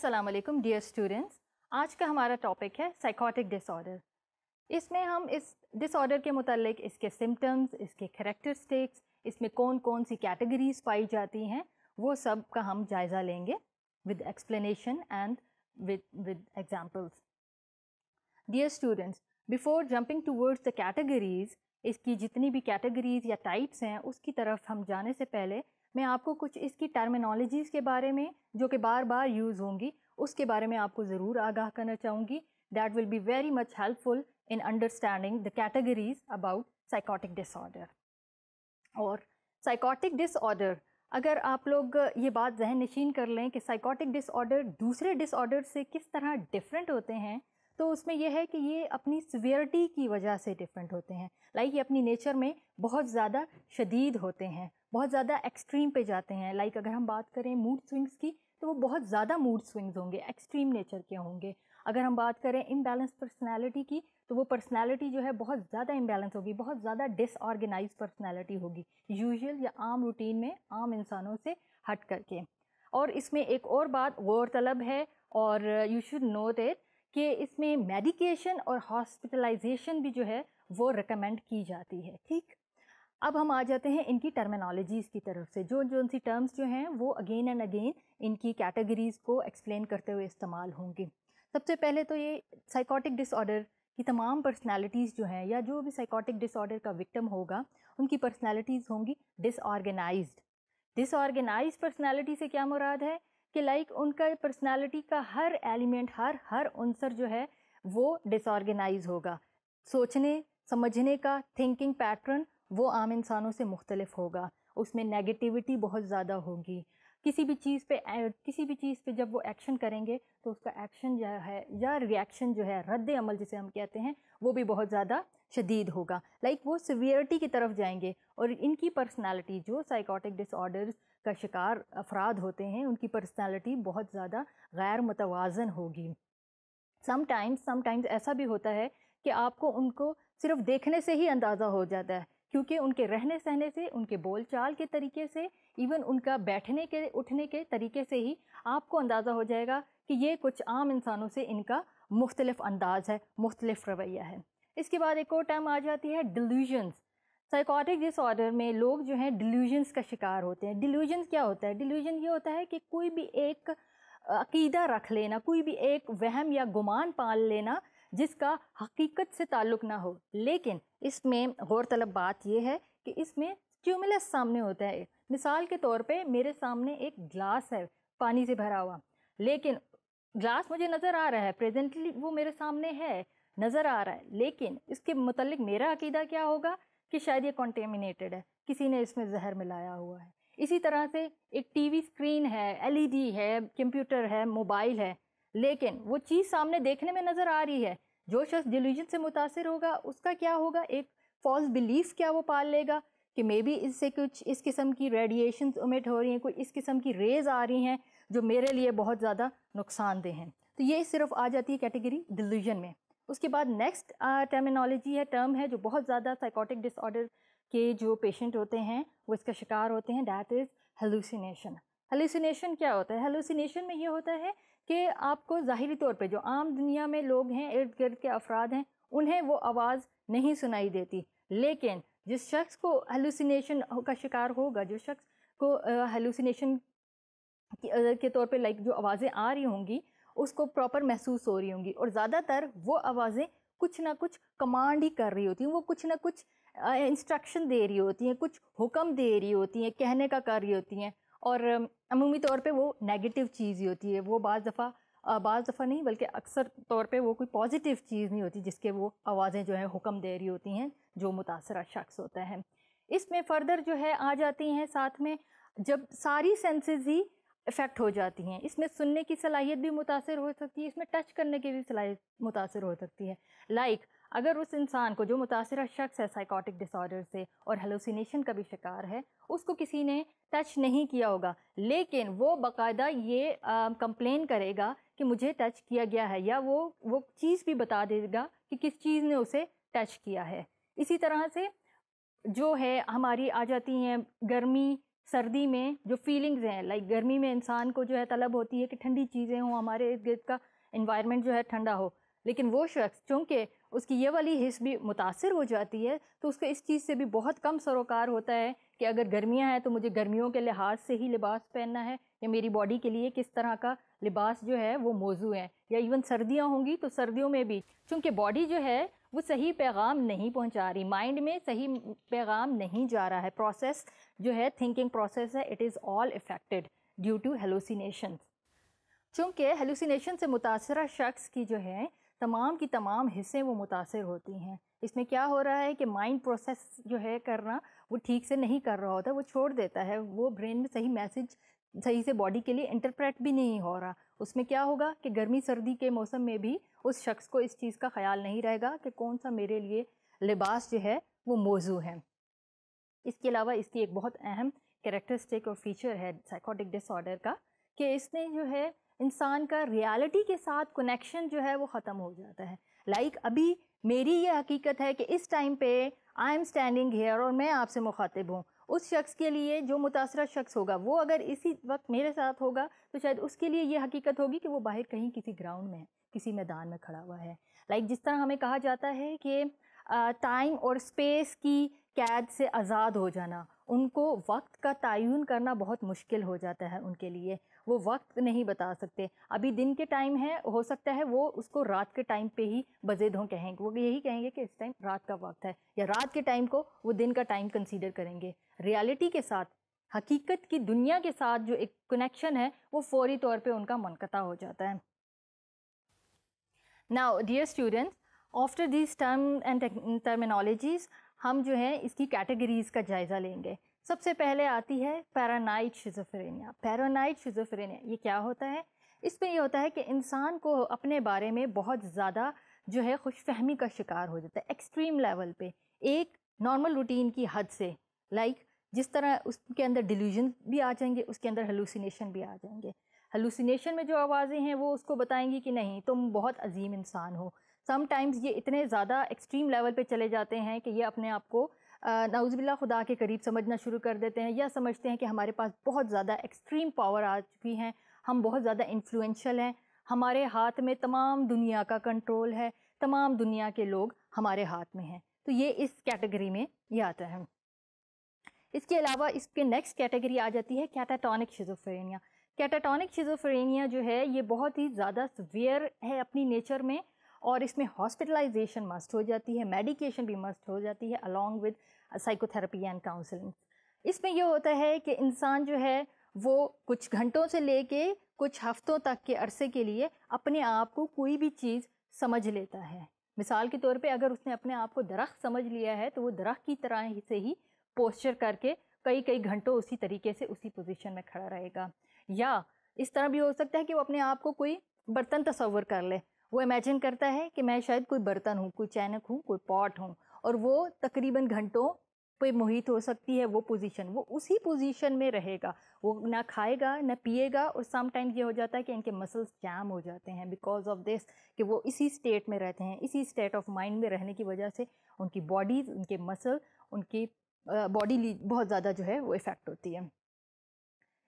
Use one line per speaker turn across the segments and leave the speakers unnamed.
अस्सलाम वालेकुम dear students आज का हमारा टॉपिक है साइकोटिक डिसऑर्डर इसमें हम इस डिसऑर्डर के मतलब इसके सिम्टम्स इसके करेक्टरिस्टिक्स इसमें कौन कौन सी कैटेगरीज पाई जाती हैं वो सब का हम जायज़ा लेंगे with explanation and with with examples dear students before jumping towards the categories इसकी जितनी भी कैटेगरीज या टाइप्स हैं उसकी तरफ हम जाने से पहले मैं आपको कुछ इसकी टर्मिनोलॉजीज़ के बारे में जो कि बार बार यूज़ होंगी उसके बारे में आपको ज़रूर आगाह करना चाहूँगी that will be very much helpful in understanding the categories about psychotic disorder और साइकोटिक डिसऑर्डर अगर आप लोग ये बात जहन नशीन कर लें कि साइकोटिक डिसऑर्डर दूसरे डिसऑर्डर से किस तरह डिफरेंट होते हैं तो उसमें यह है कि ये अपनी सिवियरिटी की वजह से डिफरेंट होते हैं लाइक ये अपनी नेचर में बहुत ज़्यादा शदीद होते हैं बहुत ज़्यादा एक्सट्रीम पे जाते हैं लाइक अगर हम बात करें मूड स्विंग्स की तो वो बहुत ज़्यादा मूड स्विंग्स होंगे एक्सट्रीम नेचर के होंगे अगर हम बात करें इम्बेलेंस पर्सनैलिटी की तो वो पर्सनैलिटी जो है बहुत ज़्यादा इम्बेलेंस होगी बहुत ज़्यादा डिसऑर्गेनाइज पर्सनैलिटी होगी यूजल या आम रूटीन में आम इंसानों से हट करके और इसमें एक और बात गौरतलब है और यू शुड नो दैट कि इसमें मेडिकेशन और हॉस्पिटलाइजेशन भी जो है वो रिकमेंड की जाती है ठीक अब हम आ जाते हैं इनकी टर्मिनोलॉजीज़ की तरफ से जो जो सी टर्म्स जो हैं वो अगेन एंड अगेन इनकी कैटेगरीज़ को एक्सप्लेन करते हुए इस्तेमाल होंगे सबसे पहले तो ये साइकोटिक डिसऑर्डर की तमाम पर्सनैलिटीज़ जो हैं या जो भी साइकोटिक डिसऑर्डर का विक्टम होगा उनकी पर्सनैलिटीज़ होंगी डिसऑर्गेनाइज्ड डिसऑर्गेनाइज पर्सनैलिटी से क्या मुराद है कि लाइक उनका पर्सनालिटी का हर एलिमेंट हर हर अंसर जो है वो डिसऑर्गेनाइज होगा सोचने समझने का थिंकिंग पैटर्न वो आम इंसानों से मुख्तलिफ होगा उसमें नेगेटिविटी बहुत ज़्यादा होगी किसी भी चीज़ पे किसी भी चीज़ पे जब वो एक्शन करेंगे तो उसका एक्शन जो है या रिएक्शन जो है रद्द अमल जिसे हम कहते हैं वो भी बहुत ज़्यादा शदीद होगा लाइक like वो सवियरटी की तरफ जाएंगे और इनकी पर्सनालिटी जो साइकोटिक डिसऑर्डर्स का शिकार अफराद होते हैं उनकी पर्सनालिटी बहुत ज़्यादा गैर मुतवाजन होगी समटाइम्स समटाइम्स ऐसा भी होता है कि आपको उनको सिर्फ देखने से ही अंदाज़ा हो जाता है क्योंकि उनके रहने सहने से उनके बोलचाल के तरीके से इवन उनका बैठने के उठने के तरीके से ही आपको अंदाज़ा हो जाएगा कि ये कुछ आम इंसानों से इनका मुख्तलिफ अंदाज है मुख्तलिफ रवैया है इसके बाद एक और टर्म आ जाती है डिल्यूजन्स साइकोटिक डिसऑर्डर में लोग जो हैं डिल्यूजन्स का शिकार होते हैं डिल्यूजन क्या होता है डिल्यूजन ये होता है कि कोई भी एक अकीदा रख लेना कोई भी एक वहम या गुमान पाल लेना जिसका हकीकत से ताल्लुक़ ना हो लेकिन इसमें गौरतलब बात यह है कि इसमें क्यूमिलस सामने होता है मिसाल के तौर पे मेरे सामने एक ग्लास है पानी से भरा हुआ लेकिन ग्लास मुझे नज़र आ रहा है प्रेजेंटली वो मेरे सामने है नज़र आ रहा है लेकिन इसके मतलब मेरा अकीदा क्या होगा कि शायद ये कॉन्टेमिनेटेड है किसी ने इसमें जहर मिलाया हुआ है इसी तरह से एक टीवी स्क्रीन है एलईडी e है कंप्यूटर है मोबाइल है लेकिन वो चीज़ सामने देखने में नज़र आ रही है जो शख्स डिलीजन से मुतासर होगा उसका क्या होगा एक फॉल्स बिलीफ क्या वो पाल लेगा कि मे बी इससे कुछ इस किस्म की रेडिएशन उमिट हो रही हैं कोई इस किस्म की रेज आ रही हैं जो मेरे लिए बहुत ज़्यादा नुकसानदेह हैं तो ये सिर्फ आ जाती है कैटेगरी डिलीजन में उसके बाद नेक्स्ट टर्मिनोलॉजी uh, है टर्म है जो बहुत ज़्यादा साइकोटिक डिसऑर्डर के जो पेशेंट होते हैं वो इसका शिकार होते हैं डैट इज़ हेलुसिनेशन हेलुसिनेशन क्या होता है हेलुसिनेशन में ये होता है कि आपको ज़ाहरी तौर पे जो आम दुनिया में लोग हैं इर्द गिर्द के अफराद हैं उन्हें वो आवाज़ नहीं सुनाई देती लेकिन जिस शख्स को हेलुसिनेशन का शिकार होगा जो शख्स को हेलुसिनेशन uh, uh, के तौर पे लाइक जो आवाज़ें आ रही होंगी उसको प्रॉपर महसूस हो रही होंगी और ज़्यादातर वो आवाज़ें कुछ ना कुछ कमांड ही कर रही होती हैं वो कुछ ना कुछ इंस्ट्रक्शन दे रही होती हैं कुछ हुक्म दे रही होती हैं कहने का कर रही होती हैं और अमूमी तौर पे वो नेगेटिव चीज़ ही होती है वो बाज़ दफ़ा बाज़ दफ़ा नहीं बल्कि अक्सर तौर पे वो कोई पॉजिटिव चीज़ नहीं होती जिसके वो आवाज़ें जो हैं हुक्म दे रही होती हैं जो मुतासर शख्स होता है इसमें फ़र्दर जो है आ जाती हैं साथ में जब सारी सेंसेज ही इफ़ेक्ट हो जाती हैं इसमें सुनने की सलाहियत भी मुतासर हो सकती है इसमें टच करने की भी सलाहियत मुतासर हो सकती है लाइक like, अगर उस इंसान को जो मुतासर शख्स है साइकोटिक डिसऑर्डर से और हेलोसिनेशन का भी शिकार है उसको किसी ने टच नहीं किया होगा लेकिन वो बाकायदा ये कंप्लेन करेगा कि मुझे टच किया गया है या वो वो चीज़ भी बता देगा कि किस चीज़ ने उसे टच किया है इसी तरह से जो है हमारी आ जाती हैं गर्मी सर्दी में जो फीलिंग्स हैं लाइक गर्मी में इंसान को जो है तलब होती है कि ठंडी चीज़ें हों हमारे इर्द गिर्द का इन्वायरमेंट जो है ठंडा हो लेकिन वो शख्स चूँकि उसकी ये वाली हिस्स भी मुतासर हो जाती है तो उसको इस चीज़ से भी बहुत कम सरोकार होता है कि अगर गर्मियाँ हैं तो मुझे गर्मियों के लिहाज से ही लिबास पहनना है या मेरी बॉडी के लिए किस तरह का लिबास जो है वो मौजू है या इवन सर्दियाँ होंगी तो सर्दियों में भी चूँकि बॉडी जो है वो सही पैगाम नहीं पहुंचा रही माइंड में सही पैगाम नहीं जा रहा है प्रोसेस जो है थिंकिंग प्रोसेस है it is all affected due to hallucination चूँकि हेलोसिनेशन से मुतासर शख्स की जो है तमाम की तमाम हिस्से वो मुतासर होती हैं इसमें क्या हो रहा है कि माइंड प्रोसेस जो है करना वो ठीक से नहीं कर रहा होता वो छोड़ देता है वो ब्रेन में सही मैसेज सही से बॉडी के लिए इंटरप्रेट भी नहीं हो रहा उसमें क्या होगा कि गर्मी सर्दी के मौसम में भी उस शख्स को इस चीज़ का ख्याल नहीं रहेगा कि कौन सा मेरे लिए लिबास जो है वो मौजू है इसके अलावा इसकी एक बहुत अहम करेक्टरिस्टिक और फीचर है साइकोटिक डिसऑर्डर का कि इसने जो है इंसान का रियलिटी के साथ कनेक्शन जो है वो ख़त्म हो जाता है लाइक like, अभी मेरी ये हकीकत है कि इस टाइम पे आई एम स्टैंडिंग हेयर और मैं आपसे मुखातिब हूँ उस शख्स के लिए जो मुतासर शख्स होगा वो अगर इसी वक्त मेरे साथ होगा तो शायद उसके लिए ये हकीकत होगी कि वो बाहर कहीं किसी ग्राउंड में है किसी मैदान में खड़ा हुआ है लाइक जिस तरह हमें कहा जाता है कि टाइम और स्पेस की कैद से आज़ाद हो जाना उनको वक्त का तयन करना बहुत मुश्किल हो जाता है उनके लिए वो वक्त नहीं बता सकते अभी दिन के टाइम है हो सकता है वो उसको रात के टाइम पे ही बजे धो कहेंगे वो यही कहेंगे कि इस टाइम रात का वक्त है या रात के टाइम को वो दिन का टाइम कंसीडर करेंगे रियलिटी के साथ हकीकत की दुनिया के साथ जो एक कनेक्शन है वो फौरी तौर पे उनका मनकता हो जाता है now dear students after this term and terminologies हम जो है इसकी कैटेगरीज़ का जायज़ा लेंगे सबसे पहले आती है पैरानाइट शिजोफ्रेनिया पैरानाइट शिजोफ्रेनिया ये क्या होता है इसमें यह होता है कि इंसान को अपने बारे में बहुत ज़्यादा जो है खुश फहमी का शिकार हो जाता है एक्सट्रीम लेवल पे एक नॉर्मल रूटीन की हद से लाइक like, जिस तरह उसके अंदर डिल्यूजन भी आ जाएंगे उसके अंदर हलूसिनेशन भी आ जाएंगे हलूसिनेशन में जो आवाज़ें हैं वो उसको बताएंगी कि नहीं तुम बहुत अजीम इंसान हो समटाइम्स ये इतने ज़्यादा एक्सट्रीम लेवल पे चले जाते हैं कि ये अपने आप को नाउजबिल्ला खुदा के करीब समझना शुरू कर देते हैं या समझते हैं कि हमारे पास बहुत ज़्यादा एक्सट्रीम पावर आ चुकी हैं हम बहुत ज़्यादा इन्फ्लुएंशल हैं हमारे हाथ में तमाम दुनिया का कंट्रोल है तमाम दुनिया के लोग हमारे हाथ में हैं तो ये इस कैटेगरी में ये आता है इसके अलावा इसके नेक्स्ट कैटेगरी आ जाती है कैटाटॉनिक शिजोफ्रेनिया कैटाटॉनिक शिजोफ्रेनिया जो है ये बहुत ही ज़्यादा सवेयर है अपनी नेचर में और इसमें हॉस्पिटलाइजेशन मस्ट हो जाती है मेडिकेशन भी मस्ट हो जाती है along with psychotherapy and counselling इसमें यह होता है कि इंसान जो है वो कुछ घंटों से लेके कुछ हफ्तों तक के अरसे के लिए अपने आप को कोई भी चीज़ समझ लेता है मिसाल के तौर पे अगर उसने अपने आप को दरख्त समझ लिया है तो वो दरख्त की तरह ही से ही पोस्चर करके कई कई घंटों उसी तरीके से उसी पोजीशन में खड़ा रहेगा या इस तरह भी हो सकता है कि वो अपने आप को कोई बर्तन तस्वर कर ले वो इमेजिन करता है कि मैं शायद कोई बर्तन हूँ कोई चैनक हूँ कोई पॉट हूँ और वो तकरीबन घंटों पे मोहित हो सकती है वो पोजीशन वो उसी पोजीशन में रहेगा वो ना खाएगा ना पिएगा और समटाइम ये हो जाता है कि इनके मसल्स जाम हो जाते हैं बिकॉज ऑफ दिस कि वो इसी स्टेट में रहते हैं इसी स्टेट ऑफ माइंड में रहने की वजह से उनकी बॉडीज उनके मसल उनकी बॉडी बहुत ज़्यादा जो है वो इफ़ेक्ट होती है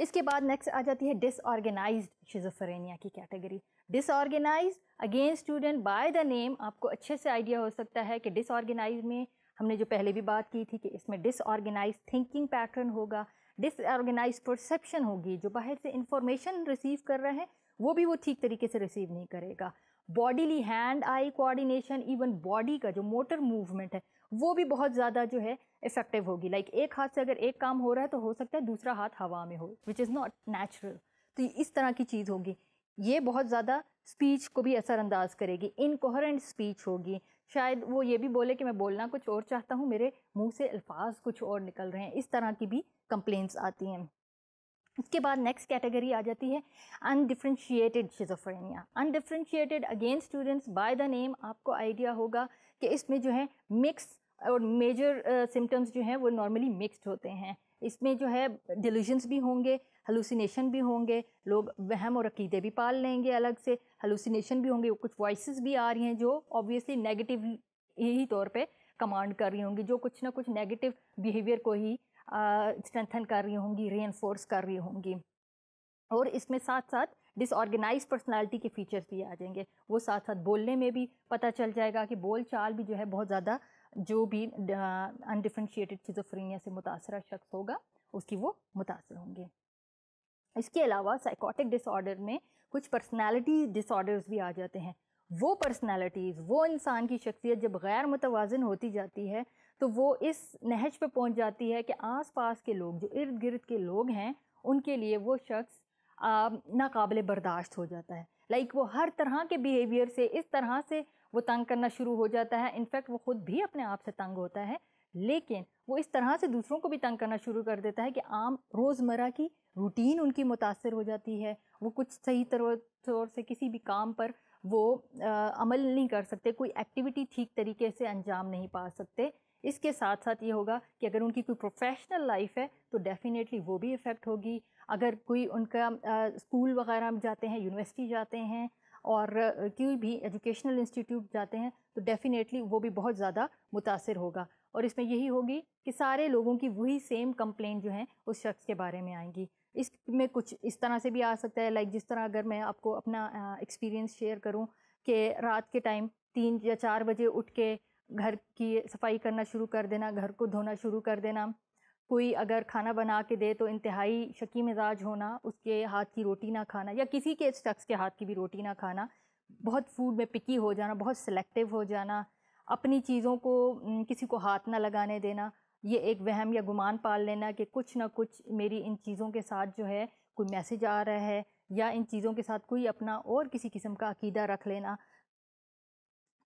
इसके बाद नेक्स्ट आ जाती है डिसऑर्गेनाइज्ड शिजोफ्रेनिया की category disorganised again student by the name आपको अच्छे से आइडिया हो सकता है कि डिसऑर्गेनाइज में हमने जो पहले भी बात की थी कि इसमें डिसऑर्गेनाइज थिंकिंग पैटर्न होगा डिसऑर्गेनाइज परसेप्शन होगी जो बाहर से इंफॉर्मेशन रिसीव कर रहे हैं वो भी वो ठीक तरीके से रिसीव नहीं करेगा bodily hand eye coordination even body का जो मोटर मूवमेंट है वो भी बहुत ज़्यादा जो है इफेक्टिव होगी लाइक like, एक हाथ से अगर एक काम हो रहा है तो हो सकता है दूसरा हाथ हवा में हो विच इज़ नॉट नेचुरल तो इस तरह की चीज़ होगी ये बहुत ज़्यादा स्पीच को भी असरअंदाज करेगी इनकोहरेंट स्पीच होगी शायद वो ये भी बोले कि मैं बोलना कुछ और चाहता हूँ मेरे मुंह से अल्फाज कुछ और निकल रहे हैं इस तरह की भी कंप्लेंट्स आती हैं इसके बाद नेक्स्ट कैटेगरी आ जाती है undifferentiated schizophrenia undifferentiated again students by the name आपको आइडिया होगा कि इसमें जो है मिक्स और मेजर सिम्टम्स जो हैं वो नॉर्मली मिक्सड होते हैं इसमें जो है डिलीजन्स भी होंगे हलूसिनेशन भी होंगे लोग वहम और अकीदे भी पाल लेंगे अलग से हलूसिनेशन भी होंगे कुछ वॉइस भी आ रही हैं जो ऑब्वियसली नेगेटिव ही तौर पर कमांड कर रही होंगी जो कुछ ना कुछ नेगेटिव बिहेवियर को ही स्ट्रेंथन कर रही होंगी री कर रही होंगी और इसमें साथ साथ डिसऑर्गेनाइज पर्सनालिटी के फीचर्स भी आ जाएंगे वो साथ साथ बोलने में भी पता चल जाएगा कि बोल चाल भी जो है बहुत ज़्यादा जो भी अनडिफ्रेंशिएटेड चिजोफ्रीनिया से मुतासर शख्स होगा उसकी वो मुतासर होंगे इसके अलावा साइकोटिक डिसऑर्डर में कुछ पर्सनैलिटी डिसऑर्डर्स भी आ जाते हैं वो पर्सनैलिटीज़ वो इंसान की शख्सियत जब गैर मुतवाजन होती जाती है तो वो इस नहज पे पहुंच जाती है कि आसपास के लोग जो इर्द गिर्द के लोग हैं उनके लिए वो शख्स नाकबिल बर्दाश्त हो जाता है लाइक like वो हर तरह के बिहेवियर से इस तरह से वो तंग करना शुरू हो जाता है इनफैक्ट वो ख़ुद भी अपने आप से तंग होता है लेकिन वो इस तरह से दूसरों को भी तंग करना शुरू कर देता है कि आम रोज़मर्रा की रूटीन उनकी मुतासर हो जाती है वो कुछ सही तरह तौर से किसी भी काम पर वो आ, अमल नहीं कर सकते कोई एक्टिविटी ठीक तरीके से अंजाम नहीं पा सकते इसके साथ साथ ये होगा कि अगर उनकी कोई प्रोफेशनल लाइफ है तो डेफ़िनेटली वो भी इफ़ेक्ट होगी अगर कोई उनका स्कूल वगैरह में जाते हैं यूनिवर्सिटी जाते हैं और कोई भी एजुकेशनल इंस्टीट्यूट जाते हैं तो डेफ़िनेटली वो भी बहुत ज़्यादा मुतासर होगा और इसमें यही होगी कि सारे लोगों की वही सेम कंप्लेंट जो है उस शख्स के बारे में आएंगी इसमें कुछ इस तरह से भी आ सकता है लाइक जिस तरह अगर मैं आपको अपना एक्सपीरियंस शेयर करूं कि रात के टाइम तीन या चार बजे उठ के घर की सफाई करना शुरू कर देना घर को धोना शुरू कर देना कोई अगर खाना बना के दे तो इंतहाई शकी मिजाज होना उसके हाथ की रोटी ना खाना या किसी के शख्स के हाथ की भी रोटी ना खाना बहुत फूड में पिकी हो जाना बहुत सेलेक्टिव हो जाना अपनी चीज़ों को किसी को हाथ ना लगाने देना ये एक वहम या गुमान पाल लेना कि कुछ ना कुछ मेरी इन चीज़ों के साथ जो है कोई मैसेज आ रहा है या इन चीज़ों के साथ कोई अपना और किसी किस्म का अकीदा रख लेना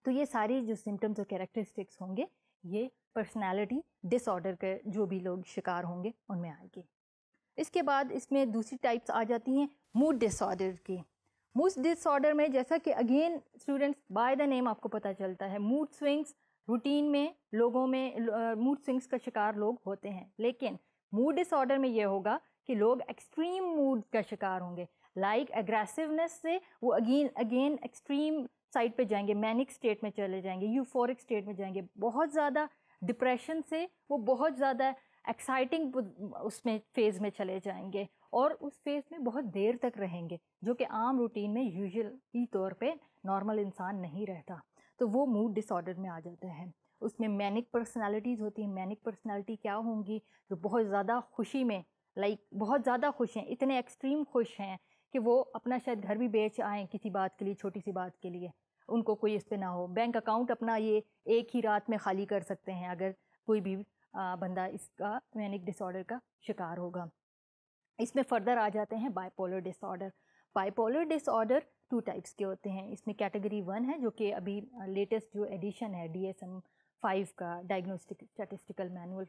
तो ये सारी जो सिम्टम्स और कैरेक्टरिस्टिक्स होंगे ये पर्सनालिटी डिसऑर्डर के जो भी लोग शिकार होंगे उनमें आएगी इसके बाद इसमें दूसरी टाइप्स आ जाती हैं मूड डिसऑर्डर की मूड डिसऑर्डर में जैसा कि again students by the name आपको पता चलता है मूड स्विंग्स रूटीन में लोगों में मूड स्विंग्स का शिकार लोग होते हैं लेकिन मूड डिसऑर्डर में यह होगा कि लोग एक्सट्रीम मूड का शिकार होंगे लाइक like एग्रेसिवनेस से वो अगेन अगेन एक्सट्रीम साइड पे जाएंगे मैनिक स्टेट में चले जाएंगे यूफोरिक स्टेट में जाएंगे बहुत ज़्यादा डिप्रेशन से वो बहुत ज़्यादा एक्साइटिंग उसमें फेज़ में चले जाएंगे और उस फेज़ में बहुत देर तक रहेंगे जो कि आम रूटीन में यूजल ही तौर पे नॉर्मल इंसान नहीं रहता तो वो मूड डिसऑर्डर में आ जाता है उसमें मैनिक पर्सनालिटीज़ होती हैं मैनिक पर्सनालिटी क्या होंगी जो बहुत ज़्यादा खुशी में लाइक बहुत ज़्यादा खुश हैं इतने एक्सट्रीम खुश हैं कि वो अपना शायद घर भी बेच आएँ किसी बात के लिए छोटी सी बात के लिए उनको कोई इस पर ना हो बैंक अकाउंट अपना ये एक ही रात में खाली कर सकते हैं अगर कोई भी बंदा इसका मैनिक डिसऑर्डर का शिकार होगा इसमें फर्दर आ जाते हैं bipolar disorder bipolar disorder two types के होते हैं इसमें कैटेगरी वन है जो कि अभी लेटेस्ट जो एडिशन है डी एस एम फाइव का डायग्नोस्टिक स्टैटिस्टिकल मैनुअल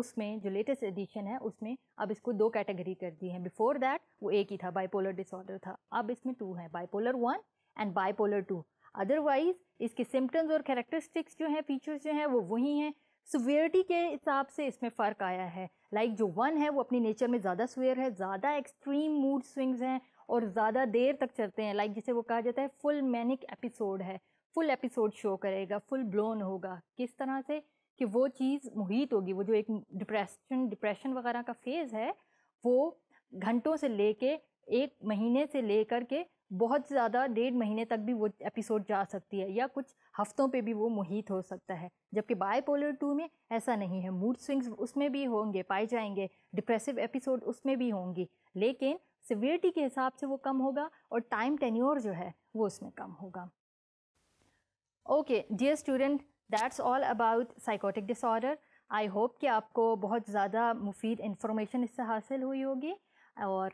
उसमें जो लेटेस्ट एडिशन है उसमें अब इसको दो कैटेगरी कर दी है बिफोर दैट वो एक ही था बाइपोलर डिसऑर्डर था अब इसमें टू है bipolar one and bipolar two otherwise इसके सिम्टम्स और कैरेक्टरिस्टिक्स जो हैं फीचर्स जो हैं वो वही हैं सवेरिटी के हिसाब से इसमें फ़र्क आया है लाइक like जो वन है वो अपनी नेचर में ज़्यादा सवेयर है ज़्यादा एक्सट्रीम मूड स्विंग्स हैं और ज़्यादा देर तक चलते हैं लाइक like जिसे वो कहा जाता है फुल मैनिक एपिसोड है फुल एपिसोड शो करेगा फुल ब्लोन होगा किस तरह से कि वो चीज़ मुहित होगी वो जो एक डिप्रेशन डिप्रेशन वगैरह का फेज़ है वो घंटों से ले एक महीने से ले कर के बहुत ज़्यादा डेढ़ महीने तक भी वो एपिसोड जा सकती है या कुछ हफ्तों पे भी वो मुहित हो सकता है जबकि बायपोलर टू में ऐसा नहीं है मूड स्विंग्स उसमें भी होंगे पाए जाएंगे डिप्रेसिव एपिसोड उसमें भी होंगी लेकिन सिवियरिटी के हिसाब से वो कम होगा और टाइम टेन्योर जो है वो उसमें कम होगा okay dear student that's all about psychotic disorder I hope कि आपको बहुत ज़्यादा मुफीद इन्फॉर्मेशन इससे हासिल हुई होगी और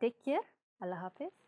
टेक केयर अल्लाह हाफिज़